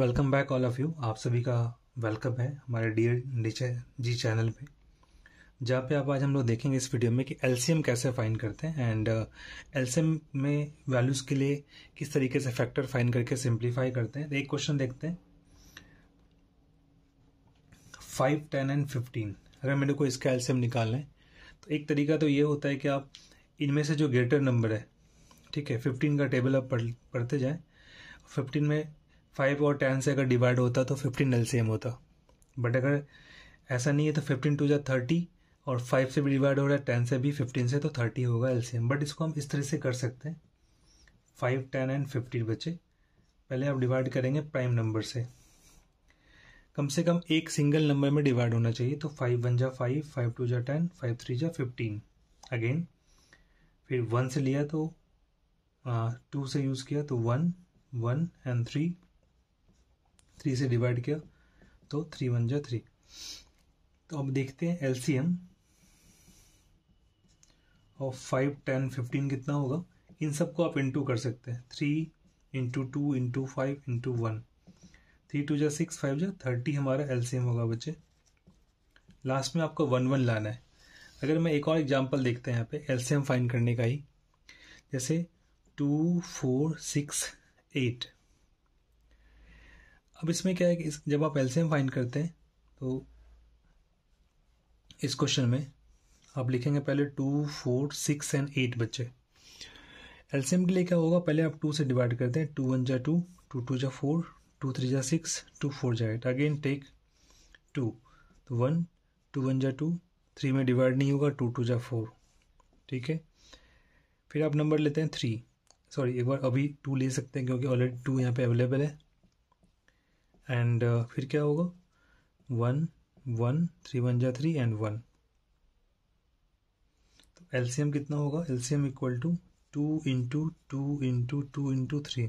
welcome back all of you आप सभी का वेलकम है हमारे डी नीचे जी चैनल पे जहाँ पे आप आज हम लोग देखेंगे इस वीडियो में कि एलसीएम कैसे फाइन करते हैं एंड uh, एलसीएम uh, में वैल्यूज़ के लिए किस तरीके से फैक्टर फाइन करके सिंप्लीफाई करते हैं तो एक क्वेश्चन देखते हैं फाइव टेन एंड फिफ्टीन अगर मेरे को इसका एल्शियम निकालना है तो एक तरीका तो ये होता है कि आप इनमें से जो ग्रेटर नंबर है ठीक है फिफ्टीन का टेबल आप पढ़ पढ़ते जाएँ फिफ्टीन में फाइव और टेन से अगर डिवाइड होता तो फिफ्टीन एल होता बट अगर ऐसा नहीं है तो फिफ्टीन टू या थर्टी और फाइव से भी डिवाइड हो रहा है टेन से भी फिफ्टीन से तो थर्टी होगा एल बट इसको हम इस तरह से कर सकते हैं फाइव टेन एंड फिफ्टीन बचे पहले आप डिवाइड करेंगे प्राइम नंबर से कम से कम एक सिंगल नंबर में डिवाइड होना चाहिए तो फाइव वन जा फाइव फाइव टू जा टेन फाइव थ्री जा फिफ्टीन अगेन फिर वन से लिया तो टू से यूज़ किया तो one one and three three से डिवाइड किया तो थ्री वन जा थ्री तो अब देखते हैं एलसीएम और फाइव टेन फिफ्टीन कितना होगा इन सब को आप इंटू कर सकते हैं three into two into five into one three two जा सिक्स फाइव जा थर्टी हमारा एम होगा बच्चे लास्ट में आपको वन वन लाना है अगर मैं एक और एग्जांपल देखते हैं यहाँ पे एम फाइंड करने का ही जैसे टू फोर सिक्स एट अब इसमें क्या है कि इस जब आप एल्सियम फाइंड करते हैं तो इस क्वेश्चन में आप लिखेंगे पहले two four six and eight बच्चे एल्सियम के लिए क्या होगा पहले आप टू से डिवाइड करते हैं टू वन जा टू टू टू जा फोर टू थ्री जा सिक्स टू फोर जा एट अगेन टेक टू तो वन टू वन जा टू थ्री में डिवाइड नहीं होगा टू टू जा फोर ठीक है फिर आप नंबर लेते हैं थ्री सॉरी एक बार अभी टू ले सकते हैं क्योंकि ऑलरेडी टू यहाँ पे अवेलेबल है एंड uh, फिर क्या होगा वन वन थ्री वन जा थ्री एंड वन तो एलसीएम कितना होगा LCM equal to two into two into two into three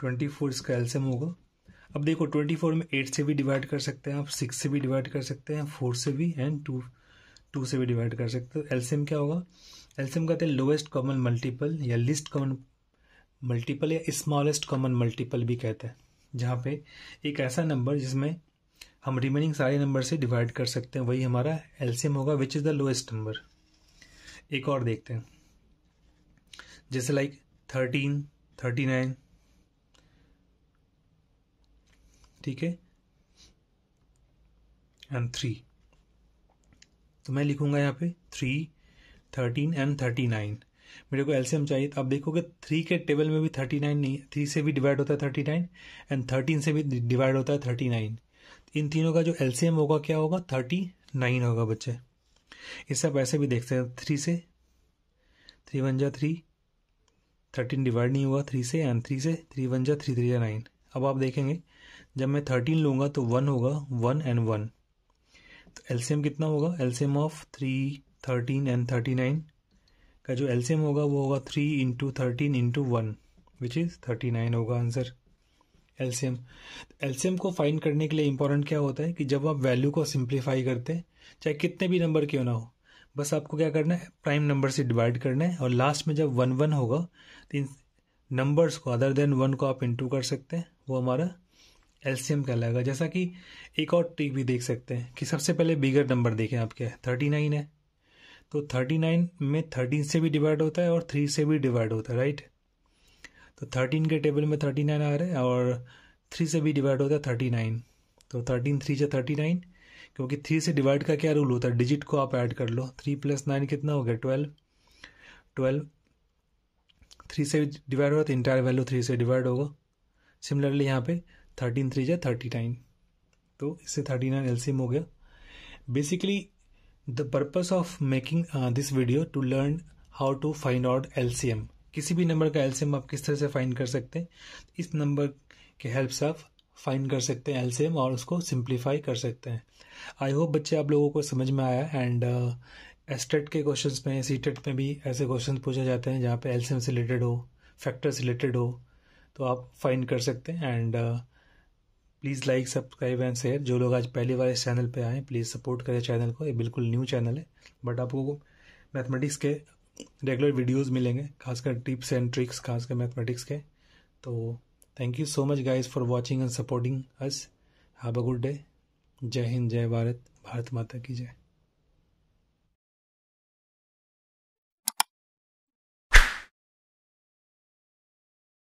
twenty four इसका एल्सियम होगा अब देखो ट्वेंटी फोर में एट से भी डिवाइड कर सकते हैं आप सिक्स से भी डिवाइड कर सकते हैं फोर से भी एंड टू टू से भी डिवाइड कर सकते हो एल्सियम क्या होगा एल्सियम कहते हैं लोवेस्ट कॉमन मल्टीपल या लिस्ट कॉमन मल्टीपल या स्मॉलेस्ट कॉमन मल्टीपल भी कहते हैं जहाँ पे एक ऐसा नंबर जिसमें हम रिमेनिंग सारे नंबर से डिवाइड कर सकते हैं वही हमारा एलसीएम होगा which is the lowest number एक और देखते हैं जैसे लाइक थर्टीन थर्टी नाइन ठीक है एंड थ्री तो मैं लिखूंगा यहाँ पे three thirteen and thirty nine मेरे को एल्सियम चाहिए तो आप देखोगे थ्री के टेबल में भी थर्टी नाइन नहीं थ्री से भी डिवाइड होता है थर्टी नाइन एंड थर्टीन से भी डिवाइड होता है थर्टी नाइन इन तीनों का जो एल्सियम होगा क्या होगा थर्टी नाइन होगा बच्चे इससे आप ऐसे भी देखते हैं थ्री से थ्री वन जा थ्री थर्टीन डिवाइड नहीं हुआ थ्री से एंड थ्री से थ्री वन जा थ्री थ्री या नाइन अब आप देखेंगे जब मैं थर्टीन लूँगा तो वन होगा वन एंड वन तो एल्सीएम कितना होगा LCM of three thirteen and thirty nine का जो एल्सियम होगा वो होगा three into thirteen into one which is thirty nine होगा आंसर एल्सियम एल्सीयम को फाइंड करने के लिए इंपॉर्टेंट क्या होता है कि जब आप वैल्यू को सिंप्लीफाई करते हैं चाहे कितने भी नंबर क्यों ना हो बस आपको क्या करना है प्राइम नंबर से डिवाइड करना है और लास्ट में जब वन वन होगा तो इन नंबर्स को अदर देन वन को आप इंटू कर सकते हैं वो हमारा एलसीएम कहलाएगा जैसा कि एक और ट्रिक भी देख सकते हैं कि सबसे पहले बिगर नंबर देखें आप क्या है थर्टी नाइन है तो 39 में 13 से भी डिवाइड होता है और 3 से भी डिवाइड होता है राइट तो 13 के टेबल में 39 आ रहा है और 3 से भी डिवाइड होता है 39 तो 13 थ्री से 39 क्योंकि 3 से डिवाइड का क्या रूल होता है डिजिट को आप ऐड कर लो 3 प्लस नाइन कितना हो गया ट्वेल्व ट्वेल्व थ्री से डिवाइड होगा तो इंटायर वैल्यू थ्री से डिवाइड होगा सिमिलरली यहाँ पे थर्टीन थ्री जो थर्टी नाइन तो इससे थर्टी नाइन एल्सियम हो गया basically the purpose of making this video to learn how to find out LCM किसी भी नंबर का एलसीएम आप किस तरह से फाइंड कर सकते हैं इस नंबर के हेल्प से आप फाइंड कर सकते हैं एलसीएम और उसको सिंप्लीफाई कर सकते हैं आई होप बच्चे आप लोगों को समझ में आया एंड एस्टेट uh, e के क्वेश्चन में सी e में भी ऐसे क्वेश्चन पूछे जाते हैं जहाँ पे एलसीएम से रिलेटेड हो फैक्टर से रिलेटेड हो तो आप फाइंड कर सकते हैं and uh, please like subscribe and share जो लोग आज पहली बार इस चैनल पे आए प्लीज़ सपोर्ट करें चैनल को ये बिल्कुल न्यू चैनल है बट आपको मैथमेटिक्स के रेगुलर वीडियोस मिलेंगे खासकर टिप्स एंड ट्रिक्स खासकर मैथमेटिक्स के तो thank you so much guys for watching and supporting us have a good day जय हिंद जय भारत भारत माता की जय